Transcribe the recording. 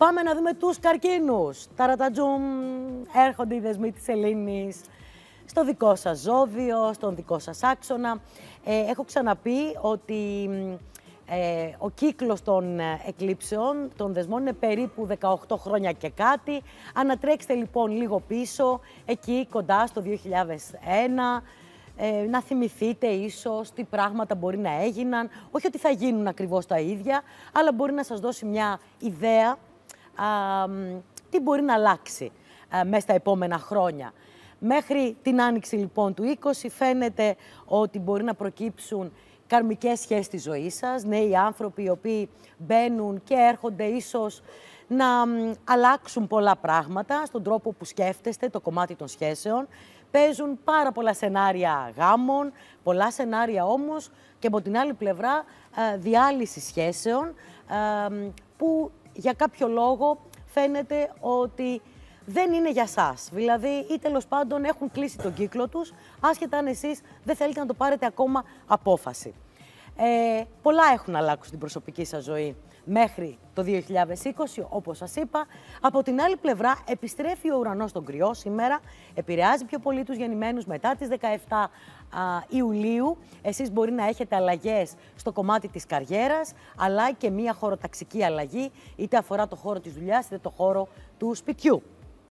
Πάμε να δούμε τους καρκίνους. Ταρατατζουμ, έρχονται οι δεσμοί της Ελλήνης στο δικό σας ζώδιο, στον δικό σας άξονα. Ε, έχω ξαναπεί ότι ε, ο κύκλος των ε, εκλήψεων, των δεσμών, είναι περίπου 18 χρόνια και κάτι. Ανατρέξτε λοιπόν λίγο πίσω, εκεί κοντά στο 2001, ε, να θυμηθείτε ίσως τι πράγματα μπορεί να έγιναν. Όχι ότι θα γίνουν ακριβώς τα ίδια, αλλά μπορεί να σας δώσει μια ιδέα τι μπορεί να αλλάξει ε, μέσα στα επόμενα χρόνια. Μέχρι την άνοιξη λοιπόν του 20 φαίνεται ότι μπορεί να προκύψουν καρμικές σχέσεις της ζωής σας, νέοι άνθρωποι οι οποίοι μπαίνουν και έρχονται ίσως να αλλάξουν πολλά πράγματα στον τρόπο που σκέφτεστε το κομμάτι των σχέσεων. Παίζουν πάρα πολλά σενάρια γάμων, πολλά σενάρια όμως και από την άλλη πλευρά ε, διάλυση σχέσεων ε, που για κάποιο λόγο φαίνεται ότι δεν είναι για εσά. Δηλαδή, ή τέλος πάντων έχουν κλείσει τον κύκλο τους, άσχετα αν εσείς δεν θέλετε να το πάρετε ακόμα απόφαση. Ε, πολλά έχουν αλλάξει στην προσωπική σας ζωή μέχρι το 2020, όπως σας είπα. Από την άλλη πλευρά, επιστρέφει ο ουρανός στον κρυό σήμερα, επηρεάζει πιο πολύ τους γεννημένους μετά τις 17 Ιουλίου. Εσείς μπορεί να έχετε αλλαγές στο κομμάτι της καριέρας, αλλά και μία χωροταξική αλλαγή, είτε αφορά το χώρο της δουλειάς, είτε το χώρο του σπιτιού.